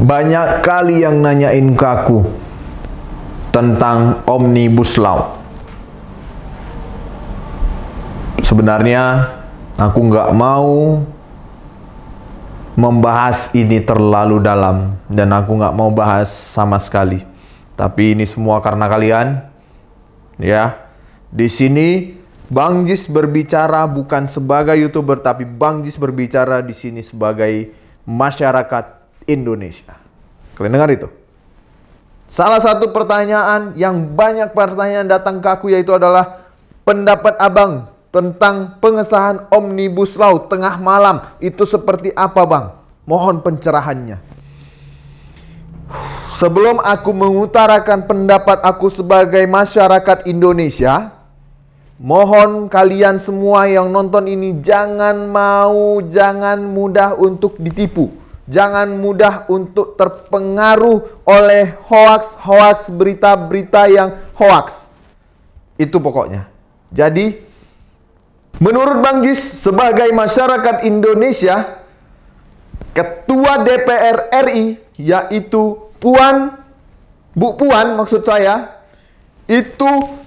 Banyak kali yang nanyain ke aku tentang Omnibus Law. Sebenarnya aku nggak mau membahas ini terlalu dalam dan aku nggak mau bahas sama sekali. Tapi ini semua karena kalian, ya. Di sini Bang Jis berbicara bukan sebagai youtuber tapi Bang Jis berbicara di sini sebagai masyarakat Indonesia. Kalian dengar itu? Salah satu pertanyaan yang banyak pertanyaan datang ke aku yaitu adalah pendapat abang tentang pengesahan Omnibus Law tengah malam itu seperti apa bang? Mohon pencerahannya. Sebelum aku mengutarakan pendapat aku sebagai masyarakat Indonesia, mohon kalian semua yang nonton ini jangan mau, jangan mudah untuk ditipu. Jangan mudah untuk terpengaruh oleh hoaks-hoaks berita-berita yang hoaks. Itu pokoknya. Jadi, menurut Bang Jis, sebagai masyarakat Indonesia, Ketua DPR RI, yaitu Puan, Bu Puan maksud saya, itu